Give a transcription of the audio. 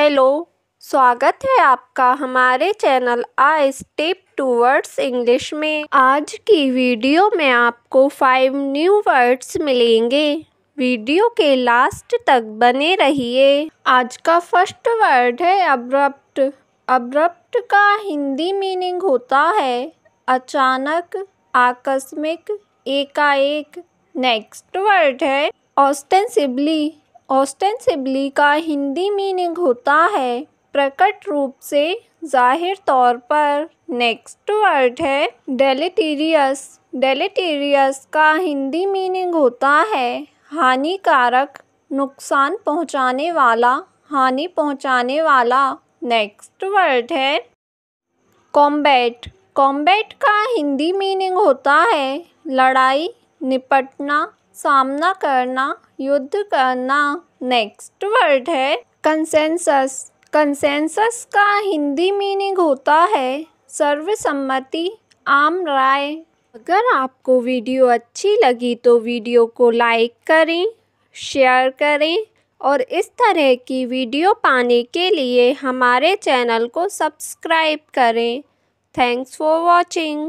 hello स्वागत है आपका हमारे channel a step towards English में आज की वीडियो में आपको फाइव न्यू वर्ड्स मिलेंगे वीडियो के लास्ट तक बने रहिए आज का फर्स्ट वर्ड है अब्रप्ट अब्रप्ट का हिंदी मीनिंग होता है अचानक आकस्मिक एकाएक नेक्स्ट वर्ड है ऑस्टेंसिबली ऑस्टेंसिबली का हिंदी मीनिंग होता है प्रकट रूप से जाहिर तौर पर नेक्स्ट वर्ड है डेलीटीरियस डेलीटीरियस का हिंदी मीनिंग होता है हानिकारक नुकसान पहुंचाने वाला हानि पहुंचाने वाला नेक्स्ट वर्ड है कॉम्बैट कॉम्बैट का हिंदी मीनिंग होता है लड़ाई निपटना सामना करना युद्ध करना नेक्स्ट वर्ड है कंसेंसस कंसेंसस का हिंदी मीनिंग होता है सर्वसम्मति आम राय अगर आपको वीडियो अच्छी लगी तो वीडियो को लाइक करें शेयर करें और इस तरह की वीडियो पाने के लिए हमारे चैनल को सब्सक्राइब करें थैंक्स फॉर वॉचिंग